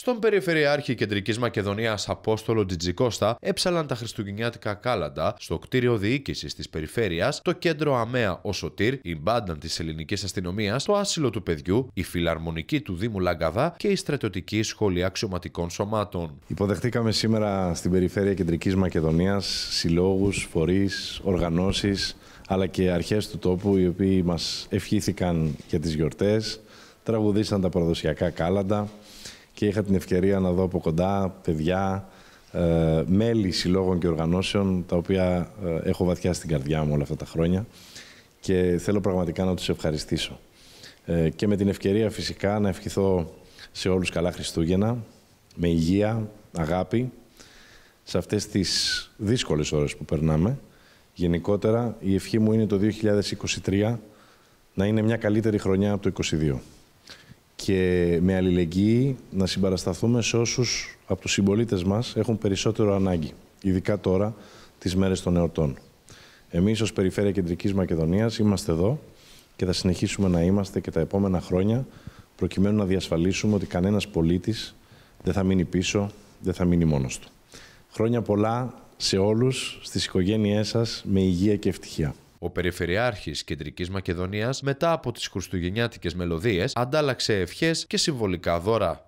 Στον Περιφερειάρχη Κεντρικής Μακεδονίας Απόστολο Τζιτζικώστα έψαλαν τα χριστουγεννιάτικα κάλαντα στο κτίριο διοίκησης της Περιφέρειας, το κέντρο ΑΜΕΑ Οσοτήρ, η μπάντα της ελληνικής αστυνομίας, το άσυλο του παιδιού, η φιλαρμονική του Δήμου Λαγκαδά και η στρατιωτική σχολή αξιωματικών σωμάτων. Υποδεχτήκαμε σήμερα στην Περιφέρεια Κεντρικής Μακεδονίας συλλόγους, φορείς, οργανώσεις αλλά και αρχές του τόπου οι οποίοι μας ευχήθηκαν για τις γιορτές, τραγουδήσαν τα παραδοσιακά κάλαντα και είχα την ευκαιρία να δω από κοντά παιδιά, ε, μέλη συλλόγων και οργανώσεων, τα οποία ε, έχω βαθιά στην καρδιά μου όλα αυτά τα χρόνια και θέλω πραγματικά να τους ευχαριστήσω. Ε, και με την ευκαιρία φυσικά να ευχηθώ σε όλους καλά Χριστούγεννα, με υγεία, αγάπη, σε αυτές τις δύσκολες ώρες που περνάμε. Γενικότερα, η ευχή μου είναι το 2023 να είναι μια καλύτερη χρονιά από το 2022 και με αλληλεγγύη να συμπαρασταθούμε σε όσους από τους συμπολίτες μας έχουν περισσότερο ανάγκη, ειδικά τώρα τις μέρες των εορτών. Εμείς ως Περιφέρεια Κεντρικής Μακεδονίας είμαστε εδώ και θα συνεχίσουμε να είμαστε και τα επόμενα χρόνια προκειμένου να διασφαλίσουμε ότι κανένας πολίτης δεν θα μείνει πίσω, δεν θα μείνει μόνος του. Χρόνια πολλά σε όλους, στις οικογένειές σας, με υγεία και ευτυχία. Ο Περιφερειάρχης Κεντρικής Μακεδονίας, μετά από τις χριστουγεννιάτικες μελωδίες, αντάλλαξε ευχές και συμβολικά δώρα.